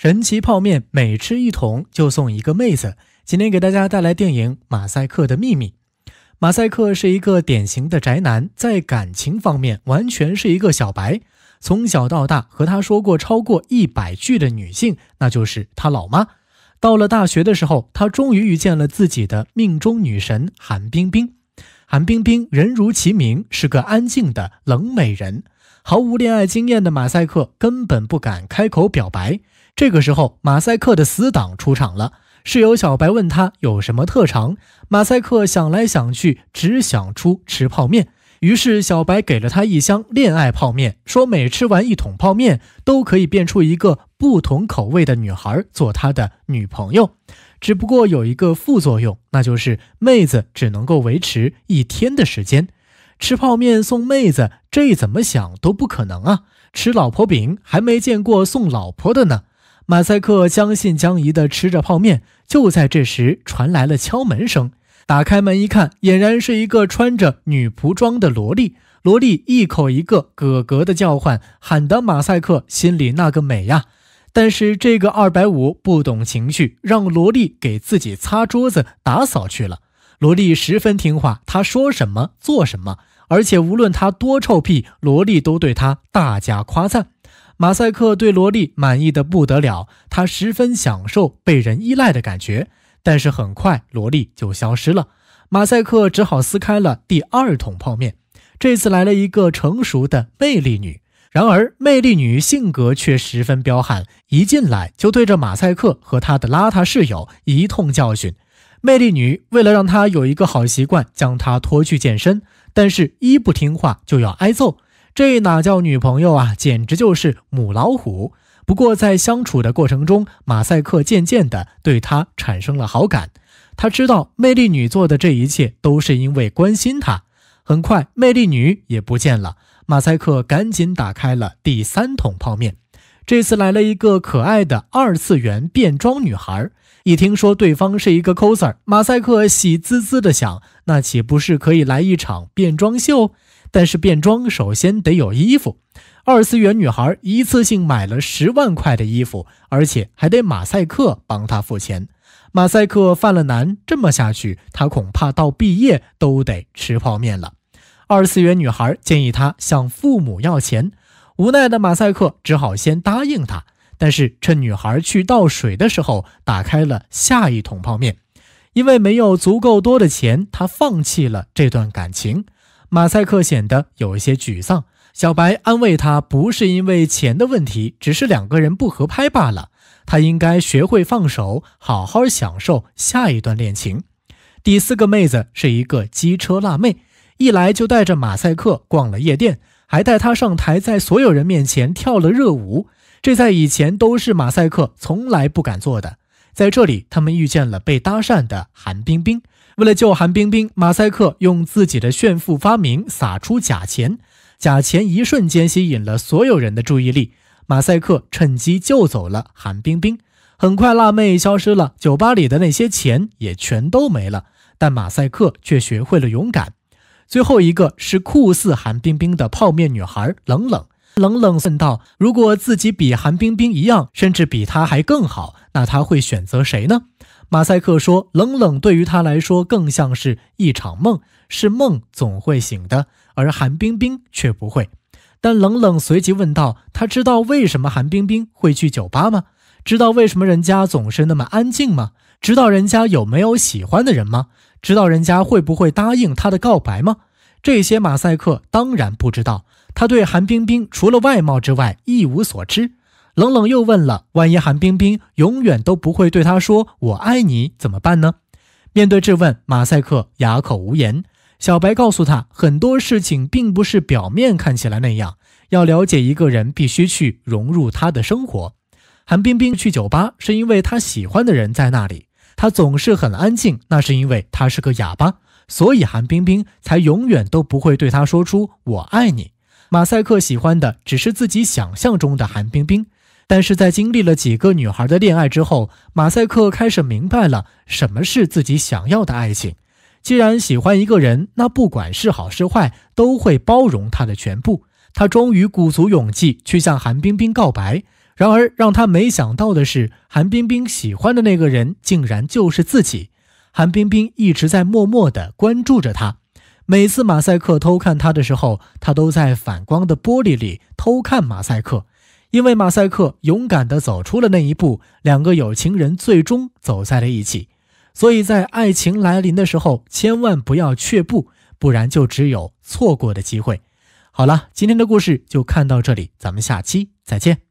神奇泡面，每吃一桶就送一个妹子。今天给大家带来电影《马赛克的秘密》。马赛克是一个典型的宅男，在感情方面完全是一个小白。从小到大和他说过超过一百句的女性，那就是他老妈。到了大学的时候，他终于遇见了自己的命中女神韩冰冰。韩冰冰人如其名，是个安静的冷美人。毫无恋爱经验的马赛克根本不敢开口表白。这个时候，马赛克的死党出场了。室友小白问他有什么特长，马赛克想来想去，只想出吃泡面。于是小白给了他一箱恋爱泡面，说每吃完一桶泡面，都可以变出一个不同口味的女孩做他的女朋友。只不过有一个副作用，那就是妹子只能够维持一天的时间。吃泡面送妹子，这怎么想都不可能啊！吃老婆饼还没见过送老婆的呢。马赛克将信将疑地吃着泡面，就在这时传来了敲门声。打开门一看，俨然是一个穿着女仆装的萝莉。萝莉一口一个“哥哥”的叫唤，喊得马赛克心里那个美呀。但是这个二百五不懂情绪，让萝莉给自己擦桌子、打扫去了。萝莉十分听话，她说什么做什么，而且无论她多臭屁，萝莉都对她大加夸赞。马赛克对萝莉满意的不得了，他十分享受被人依赖的感觉。但是很快，萝莉就消失了，马赛克只好撕开了第二桶泡面。这次来了一个成熟的魅力女，然而魅力女性格却十分彪悍，一进来就对着马赛克和他的邋遢室友一通教训。魅力女为了让他有一个好习惯，将他拖去健身，但是一不听话就要挨揍。这哪叫女朋友啊，简直就是母老虎！不过在相处的过程中，马赛克渐渐的对她产生了好感。他知道魅力女做的这一切都是因为关心他。很快，魅力女也不见了，马赛克赶紧打开了第三桶泡面。这次来了一个可爱的二次元变装女孩，一听说对方是一个 coser，马赛克喜滋滋的想，那岂不是可以来一场变装秀？但是变装首先得有衣服，二次元女孩一次性买了十万块的衣服，而且还得马赛克帮她付钱。马赛克犯了难，这么下去，他恐怕到毕业都得吃泡面了。二次元女孩建议他向父母要钱，无奈的马赛克只好先答应他，但是趁女孩去倒水的时候打开了下一桶泡面，因为没有足够多的钱，他放弃了这段感情。马赛克显得有一些沮丧，小白安慰他，不是因为钱的问题，只是两个人不合拍罢了。他应该学会放手，好好享受下一段恋情。第四个妹子是一个机车辣妹，一来就带着马赛克逛了夜店，还带他上台，在所有人面前跳了热舞。这在以前都是马赛克从来不敢做的。在这里，他们遇见了被搭讪的韩冰冰。为了救韩冰冰，马赛克用自己的炫富发明撒出假钱，假钱一瞬间吸引了所有人的注意力。马赛克趁机救走了韩冰冰。很快，辣妹消失了，酒吧里的那些钱也全都没了。但马赛克却学会了勇敢。最后一个是酷似韩冰冰的泡面女孩冷冷冷冷问道：“如果自己比韩冰冰一样，甚至比她还更好？”那他会选择谁呢？马赛克说：“冷冷对于他来说，更像是一场梦，是梦总会醒的，而韩冰冰却不会。”但冷冷随即问道：“他知道为什么韩冰冰会去酒吧吗？知道为什么人家总是那么安静吗？知道人家有没有喜欢的人吗？知道人家会不会答应他的告白吗？”这些马赛克当然不知道，他对韩冰冰除了外貌之外一无所知。冷冷又问了：“万一韩冰冰永远都不会对他说‘我爱你’怎么办呢？”面对质问，马赛克哑口无言。小白告诉他，很多事情并不是表面看起来那样，要了解一个人，必须去融入他的生活。韩冰冰去酒吧是因为他喜欢的人在那里，他总是很安静，那是因为他是个哑巴，所以韩冰冰才永远都不会对他说出“我爱你”。马赛克喜欢的只是自己想象中的韩冰冰。但是在经历了几个女孩的恋爱之后，马赛克开始明白了什么是自己想要的爱情。既然喜欢一个人，那不管是好是坏，都会包容他的全部。他终于鼓足勇气去向韩冰冰告白。然而让他没想到的是，韩冰冰喜欢的那个人竟然就是自己。韩冰冰一直在默默地关注着他。每次马赛克偷看他的时候，他都在反光的玻璃里偷看马赛克。因为马赛克勇敢的走出了那一步，两个有情人最终走在了一起，所以在爱情来临的时候，千万不要却步，不然就只有错过的机会。好了，今天的故事就看到这里，咱们下期再见。